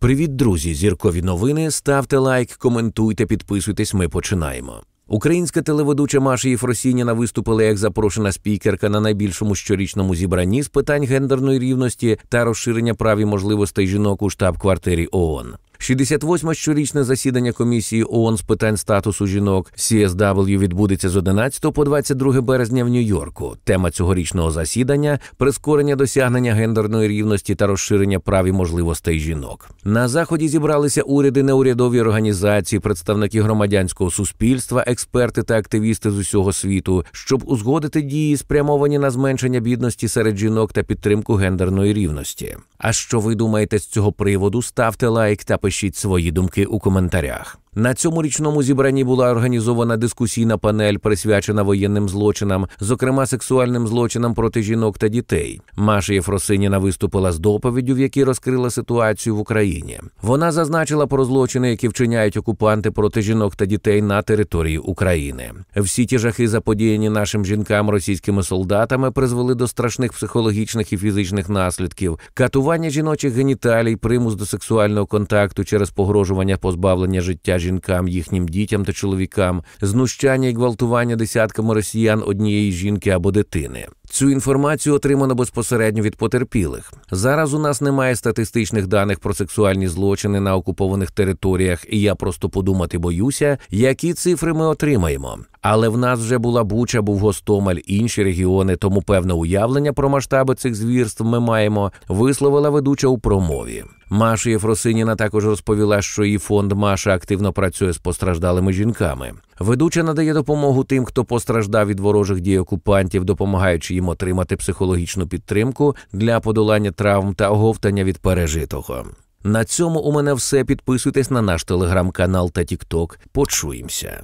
Привіт, друзі! Зіркові новини. Ставте лайк, коментуйте, підписуйтесь. Ми починаємо. Українська телеведуча Маша Єфросініна виступила як запрошена спікерка на найбільшому щорічному зібранні з питань гендерної рівності та розширення прав і можливостей жінок у штаб-квартирі ООН. 68-ме щорічне засідання комісії ООН з питань статусу жінок CSW відбудеться з 11 по 22 березня в Нью-Йорку. Тема цьогорічного засідання прискорення досягнення гендерної рівності та розширення прав і можливостей жінок. На заході зібралися уряди, неурядові організації, представники громадянського суспільства, експерти та активісти з усього світу, щоб узгодити дії, спрямовані на зменшення бідності серед жінок та підтримку гендерної рівності. А що ви думаєте з цього приводу? Ставте лайк та пишіть Пишіть свої думки у коментарях. На цьому річному зібранні була організована дискусійна панель, присвячена воєнним злочинам, зокрема сексуальним злочинам проти жінок та дітей. Маша Єфросиніна виступила з доповіддю, в якій розкрила ситуацію в Україні. Вона зазначила про злочини, які вчиняють окупанти проти жінок та дітей на території України. Всі ті жахи, заподіяні нашим жінкам, російськими солдатами, призвели до страшних психологічних і фізичних наслідків, катування жіночих геніталій, примус до сексуального контакту через погрожування позбавлення життя жінок жінкам, їхнім дітям та чоловікам, знущання і гвалтування десятками росіян однієї жінки або дитини. Цю інформацію отримано безпосередньо від потерпілих. Зараз у нас немає статистичних даних про сексуальні злочини на окупованих територіях, і я просто подумати боюся, які цифри ми отримаємо. Але в нас вже була Буча, був Гостомель, інші регіони, тому певне уявлення про масштаби цих звірств ми маємо, висловила ведуча у промові. Маша Єфросиніна також розповіла, що її фонд Маша активно працює з постраждалими жінками. Ведуча надає допомогу тим, хто постраждав від ворожих дій окупантів, допомагаючи їм отримати психологічну підтримку для подолання травм та оговтання від пережитого. На цьому у мене все. Підписуйтесь на наш телеграм-канал та Тікток. Почуємося.